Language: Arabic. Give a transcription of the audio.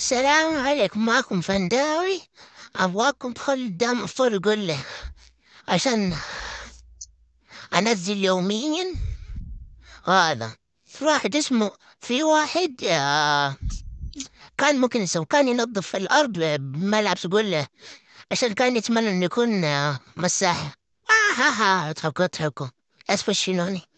السلام عليكم معكم فنداوي أبغاكم تخلوا الدم قول له عشان أنزل يوميا هذا في واحد اسمه في واحد آه، كان ممكن يسوي كان ينظف الأرض بملعب له عشان كان يتمنى إنه يكون آه، مساحه مساح آه ها ها اضحكوا اضحكوا أسف الشنوني